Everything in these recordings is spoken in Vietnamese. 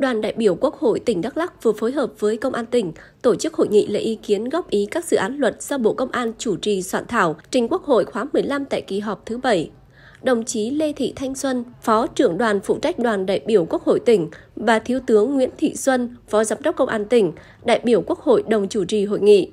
đoàn đại biểu Quốc hội tỉnh Đắk Lắk vừa phối hợp với Công an tỉnh tổ chức hội nghị lấy ý kiến góp ý các dự án luật do Bộ Công an chủ trì soạn thảo trình Quốc hội khóa 15 tại kỳ họp thứ 7. Đồng chí Lê Thị Thanh Xuân, Phó trưởng đoàn phụ trách đoàn đại biểu Quốc hội tỉnh và Thiếu tướng Nguyễn Thị Xuân, Phó Giám đốc Công an tỉnh, đại biểu Quốc hội đồng chủ trì hội nghị.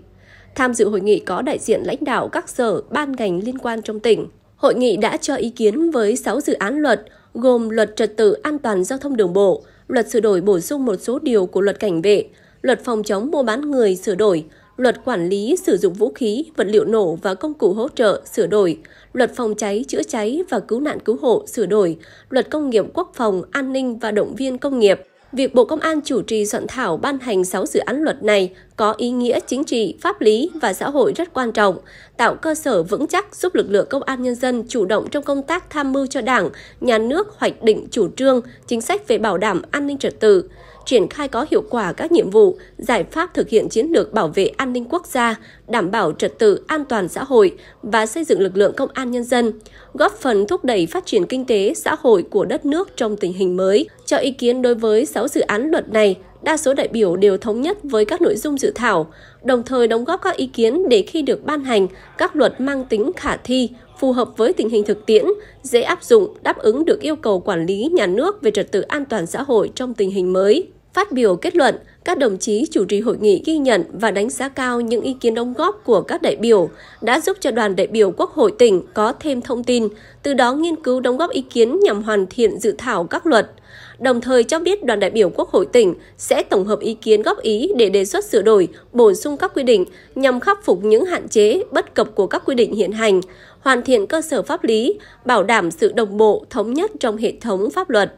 Tham dự hội nghị có đại diện lãnh đạo các sở, ban ngành liên quan trong tỉnh. Hội nghị đã cho ý kiến với 6 dự án luật, gồm luật trật tự an toàn giao thông đường bộ, luật sửa đổi bổ sung một số điều của luật cảnh vệ, luật phòng chống mua bán người sửa đổi, luật quản lý sử dụng vũ khí, vật liệu nổ và công cụ hỗ trợ sửa đổi, luật phòng cháy, chữa cháy và cứu nạn cứu hộ sửa đổi, luật công nghiệp quốc phòng, an ninh và động viên công nghiệp. Việc Bộ Công an chủ trì soạn thảo ban hành 6 dự án luật này có ý nghĩa chính trị, pháp lý và xã hội rất quan trọng, tạo cơ sở vững chắc giúp lực lượng công an nhân dân chủ động trong công tác tham mưu cho Đảng, nhà nước hoạch định chủ trương, chính sách về bảo đảm an ninh trật tự, triển khai có hiệu quả các nhiệm vụ, giải pháp thực hiện chiến lược bảo vệ an ninh quốc gia, đảm bảo trật tự an toàn xã hội và xây dựng lực lượng công an nhân dân, góp phần thúc đẩy phát triển kinh tế xã hội của đất nước trong tình hình mới. Cho ý kiến đối với 6 dự án luật này, đa số đại biểu đều thống nhất với các nội dung dự thảo, đồng thời đóng góp các ý kiến để khi được ban hành, các luật mang tính khả thi, phù hợp với tình hình thực tiễn, dễ áp dụng, đáp ứng được yêu cầu quản lý nhà nước về trật tự an toàn xã hội trong tình hình mới. Phát biểu kết luận, các đồng chí chủ trì hội nghị ghi nhận và đánh giá cao những ý kiến đóng góp của các đại biểu đã giúp cho đoàn đại biểu Quốc hội tỉnh có thêm thông tin, từ đó nghiên cứu đóng góp ý kiến nhằm hoàn thiện dự thảo các luật. Đồng thời cho biết đoàn đại biểu Quốc hội tỉnh sẽ tổng hợp ý kiến góp ý để đề xuất sửa đổi, bổ sung các quy định nhằm khắc phục những hạn chế, bất cập của các quy định hiện hành, hoàn thiện cơ sở pháp lý, bảo đảm sự đồng bộ, thống nhất trong hệ thống pháp luật.